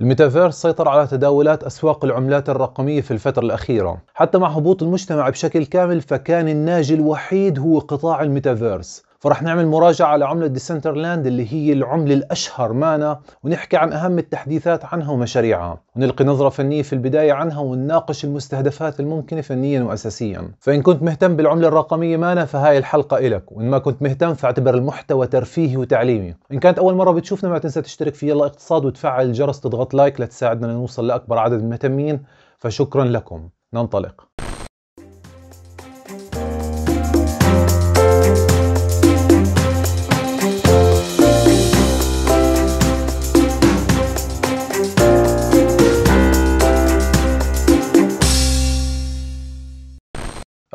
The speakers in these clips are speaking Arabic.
الميتافيرس سيطر على تداولات أسواق العملات الرقمية في الفترة الأخيرة حتى مع هبوط المجتمع بشكل كامل فكان الناجي الوحيد هو قطاع الميتافيرس فرح نعمل مراجعة لعملة ديسنترلاند اللي هي العملة الأشهر مانا ونحكي عن أهم التحديثات عنها ومشاريعها ونلقي نظرة فنية في البداية عنها ونناقش المستهدفات الممكنة فنيا وأساسيا فإن كنت مهتم بالعملة الرقمية مانا فهاي الحلقة إلك وإن ما كنت مهتم فاعتبر المحتوى ترفيهي وتعليمي إن كانت أول مرة بتشوفنا ما تنسى تشترك في يلا اقتصاد وتفعل الجرس تضغط لايك لتساعدنا نوصل لأكبر عدد من المهتمين فشكرا لكم ننطلق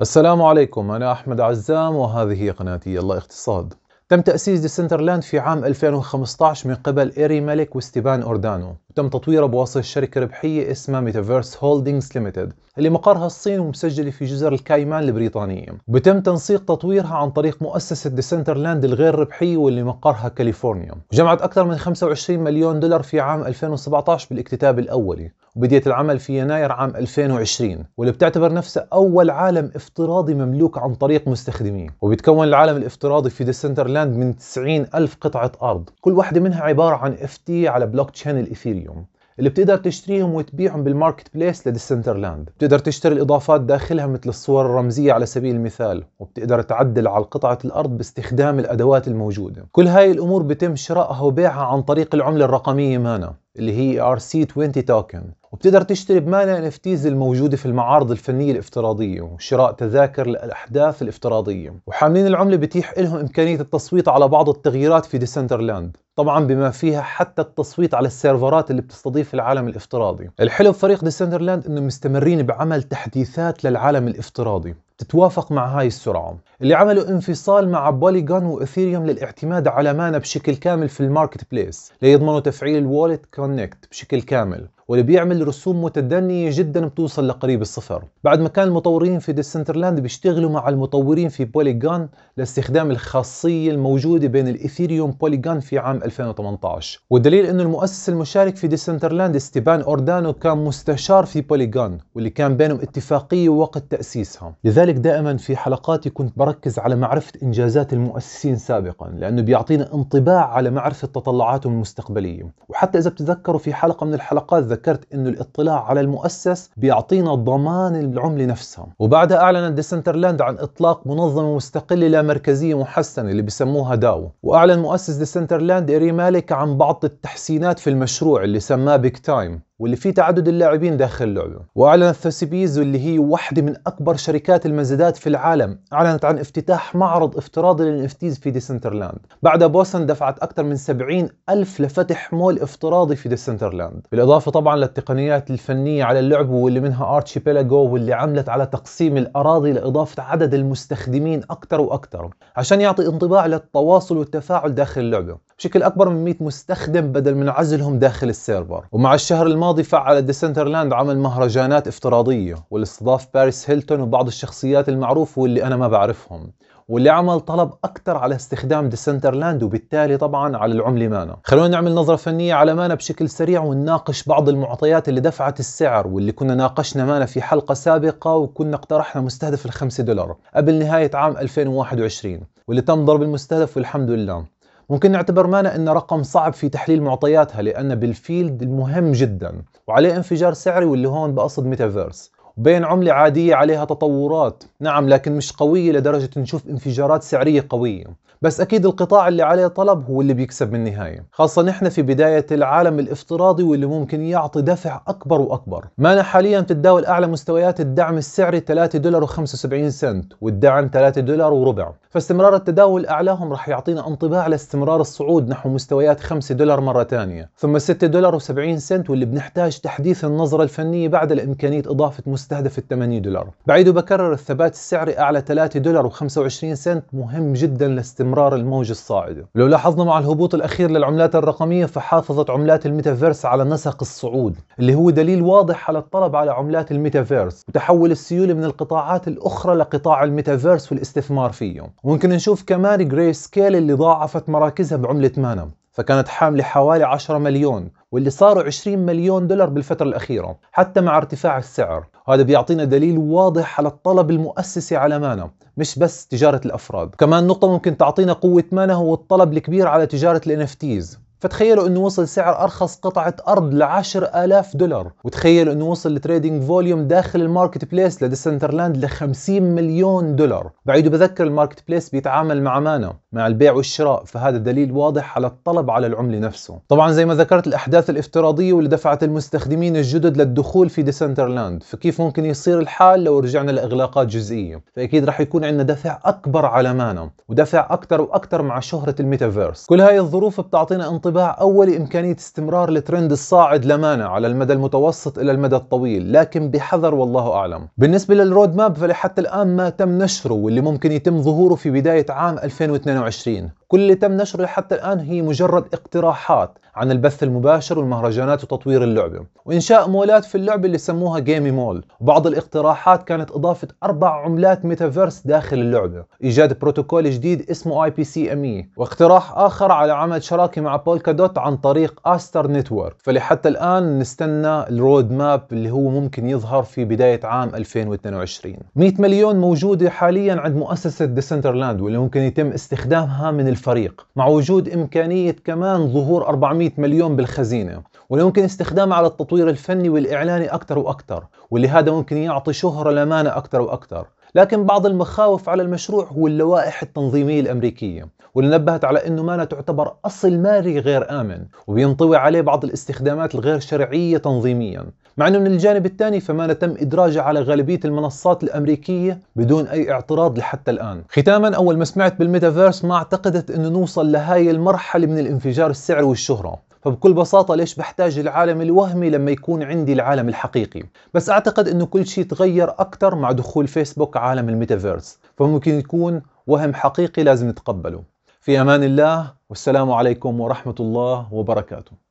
السلام عليكم أنا أحمد عزام وهذه قناتي الله اقتصاد تم تأسيس ديسنترلاند في عام 2015 من قبل إيري ملك وستيفان أوردانو وتم تطويره بواسطة شركة ربحية اسمها ميتافيرس هولدينجز ليمتد اللي مقرها الصين ومسجلة في جزر الكايمان البريطانية وبتم تنسيق تطويرها عن طريق مؤسسة ديسنترلاند الغير ربحية واللي مقرها كاليفورنيا وجمعت أكثر من 25 مليون دولار في عام 2017 بالاكتتاب الأولي وبديت العمل في يناير عام 2020 واللي بتعتبر نفسها أول عالم افتراضي مملوك عن طريق مستخدميه وبيتكون العالم الافتراضي في ديسنترلاند من 90 ألف قطعة أرض كل واحدة منها عبارة عن اف تي على بلوك تشين الإثيريوم فيهم اللي بتقدر تشتريهم وتبيعهم بالماركت بليس لديسنترلاند بتقدر تشتري الإضافات داخلها مثل الصور الرمزية على سبيل المثال وبتقدر تعدل على قطعة الأرض باستخدام الأدوات الموجودة كل هاي الأمور بتم شرائها وبيعها عن طريق العملة الرقمية مانا اللي هي rc 20 توكن وبتقدر تشتري بمانع ان NFTs الموجودة في المعارض الفنية الافتراضية وشراء تذاكر للأحداث الافتراضية وحاملين العملة بتيح لهم إمكانية التصويت على بعض التغييرات في ديسنترلاند طبعا بما فيها حتى التصويت على السيرفرات اللي بتستضيف العالم الافتراضي الحلو بفريق ديسنترلاند انه مستمرين بعمل تحديثات للعالم الافتراضي تتوافق مع هاي السرعة اللي عملوا انفصال مع بوليجون واثيريوم للاعتماد على مانا بشكل كامل في الماركت بليس ليضمنوا تفعيل الوالت كونكت بشكل كامل واللي بيعمل رسوم متدنية جدا بتوصل لقريب الصفر بعد ما كان المطورين في ديسنترلاند بيشتغلوا مع المطورين في بوليجون لاستخدام الخاصية الموجودة بين الإثيريوم بوليغان في عام 2018 والدليل أنه المؤسس المشارك في ديسنترلاند ستيبان أوردانو كان مستشار في بوليجون واللي كان بينهم اتفاقية وقت تأسيسها لذلك دائما في حلقاتي كنت بركز على معرفة إنجازات المؤسسين سابقا لأنه بيعطينا انطباع على معرفة تطلعاتهم المستقبلية وحتى إذا بتذكروا في حلقة من الحلقات ذكرت انه الاطلاع على المؤسس بيعطينا ضمان العمله نفسها وبعدها اعلنت ديسنترلاند عن اطلاق منظمه مستقله لا مركزيه محسنه اللي بسموها داو واعلن مؤسس ديسنترلاند ايري مالك عن بعض التحسينات في المشروع اللي سماه بيك تايم واللي فيه تعدد اللاعبين داخل اللعبه واعلنت ثوسيبيز واللي هي واحده من اكبر شركات المزادات في العالم اعلنت عن افتتاح معرض افتراضي للانفتيز في ديسنترلاند بعد بوسن دفعت اكثر من 70 الف لفتح مول افتراضي في ديسنترلاند بالاضافه طبعا للتقنيات الفنيه على اللعبة واللي منها ارتشيبيلاجو واللي عملت على تقسيم الاراضي لاضافه عدد المستخدمين اكثر واكثر عشان يعطي انطباع للتواصل والتفاعل داخل اللعبه بشكل اكبر من 100 مستخدم بدل من عزلهم داخل السيرفر ومع الشهر الماضي الماضي فعل ديسنترلاند عمل مهرجانات افتراضية والاستضاف باريس هيلتون وبعض الشخصيات المعروفة واللي أنا ما بعرفهم واللي عمل طلب أكثر على استخدام ديسنترلاند وبالتالي طبعا على العملة مانا خلونا نعمل نظرة فنية على مانا بشكل سريع ونناقش بعض المعطيات اللي دفعت السعر واللي كنا ناقشنا مانا في حلقة سابقة وكنا اقترحنا مستهدف الخمسة دولار قبل نهاية عام 2021 واللي تم ضرب المستهدف والحمد لله ممكن نعتبر مانا أنه رقم صعب في تحليل معطياتها لان بالفيلد المهم جدا وعليه انفجار سعري واللي هون بقصد ميتافيرس وبين عملة عادية عليها تطورات نعم لكن مش قوية لدرجة نشوف انفجارات سعرية قوية بس أكيد القطاع اللي عليه طلب هو اللي بيكسب بالنهاية خاصة نحن في بداية العالم الافتراضي واللي ممكن يعطي دفع أكبر وأكبر مانا حاليا تتداول أعلى مستويات الدعم السعري 3 دولار و75 سنت والدعم 3 دولار وربع فاستمرار التداول أعلاهم رح يعطينا انطباع لاستمرار الصعود نحو مستويات 5 دولار مرة ثانية ثم 6 دولار و70 سنت واللي بنحتاج تحديث النظرة الفنية بعد لإمكانية إضافة المستهدف ال 8 دولار بعيد وبكرر الثبات السعري أعلى 3 دولار و25 سنت مهم جدا لاستمرار الموج الصاعدة لو لاحظنا مع الهبوط الأخير للعملات الرقمية فحافظت عملات الميتافيرس على نسق الصعود اللي هو دليل واضح على الطلب على عملات الميتافيرس وتحول السيولة من القطاعات الأخرى لقطاع الميتافيرس والاستثمار فيه ممكن نشوف كمان جراي سكيل اللي ضاعفت مراكزها بعملة مانا فكانت حاملة حوالي 10 مليون واللي صاروا 20 مليون دولار بالفترة الأخيرة حتى مع ارتفاع السعر هذا بيعطينا دليل واضح على الطلب المؤسسي على مانا مش بس تجارة الأفراد كمان نقطة ممكن تعطينا قوة مانا هو الطلب الكبير على تجارة ال NFTs فتخيلوا انه وصل سعر ارخص قطعة ارض ل 10000 دولار وتخيلوا انه وصل التريدنج فوليوم داخل الماركت بليس لديسنترلاند ل 50 مليون دولار بعيد بذكر الماركت بليس بيتعامل مع مانا مع البيع والشراء فهذا دليل واضح على الطلب على العملة نفسه طبعا زي ما ذكرت الاحداث الافتراضية واللي دفعت المستخدمين الجدد للدخول في ديسنترلاند فكيف ممكن يصير الحال لو رجعنا لاغلاقات جزئية فاكيد راح يكون عندنا دفع اكبر على مانا ودفع اكثر واكثر مع شهرة الميتافيرس كل هاي الظروف بتعطينا انطباع انطباع أولي إمكانية استمرار الترند الصاعد لمانا على المدى المتوسط إلى المدى الطويل لكن بحذر والله أعلم بالنسبة للرود ماب فلحتى الآن ما تم نشره واللي ممكن يتم ظهوره في بداية عام 2022 كل اللي تم نشره حتى الآن هي مجرد اقتراحات عن البث المباشر والمهرجانات وتطوير اللعبة وإنشاء مولات في اللعبة اللي سموها جيمي مول بعض الاقتراحات كانت إضافة أربع عملات ميتافيرس داخل اللعبة إيجاد بروتوكول جديد اسمه اي بي سي ام اي واقتراح آخر على عمل شراكة مع بولكا دوت عن طريق أستر نتورك فلحتى الآن نستنى الرود ماب اللي هو ممكن يظهر في بداية عام 2022 100 مليون موجودة حاليا عند مؤسسة ديسنترلاند واللي ممكن يتم استخدامها من الفريق مع وجود إمكانية كمان ظهور 400 مليون بالخزينة واللي ممكن استخدامها على التطوير الفني والإعلاني أكثر وأكثر واللي هذا ممكن يعطي شهرة لمانا أكثر وأكثر لكن بعض المخاوف على المشروع هو اللوائح التنظيمية الأمريكية واللي نبهت على أنه مانا تعتبر أصل مالي غير آمن وبينطوي عليه بعض الاستخدامات الغير شرعية تنظيميا مع أنه من الجانب الثاني فما تم إدراجه على غالبية المنصات الأمريكية بدون أي اعتراض لحتى الآن ختاما أول ما سمعت بالميتافيرس ما اعتقدت أنه نوصل لهاي المرحلة من الانفجار السعري والشهرة فبكل بساطة ليش بحتاج العالم الوهمي لما يكون عندي العالم الحقيقي بس أعتقد أنه كل شيء تغير أكثر مع دخول فيسبوك عالم الميتافيرس فممكن يكون وهم حقيقي لازم نتقبله في أمان الله والسلام عليكم ورحمة الله وبركاته